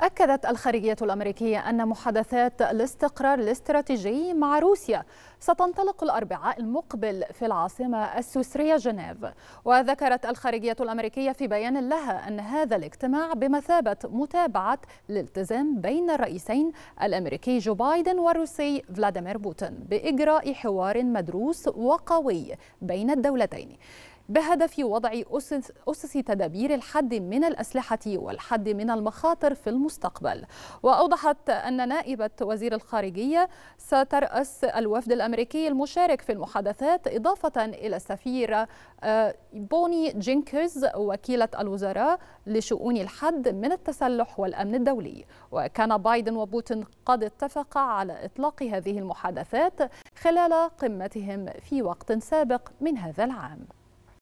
أكدت الخارجية الأمريكية أن محادثات الاستقرار الاستراتيجي مع روسيا ستنطلق الأربعاء المقبل في العاصمة السويسرية جنيف وذكرت الخارجية الأمريكية في بيان لها أن هذا الاجتماع بمثابة متابعة الالتزام بين الرئيسين الأمريكي جو بايدن والروسي فلاديمير بوتين بإجراء حوار مدروس وقوي بين الدولتين بهدف وضع أسس, أسس تدابير الحد من الأسلحة والحد من المخاطر في المستقبل وأوضحت أن نائبة وزير الخارجية سترأس الوفد الأمريكي المشارك في المحادثات إضافة إلى السفير آه، بوني جينكرز وكيلة الوزراء لشؤون الحد من التسلح والأمن الدولي وكان بايدن وبوتين قد اتفقا على إطلاق هذه المحادثات خلال قمتهم في وقت سابق من هذا العام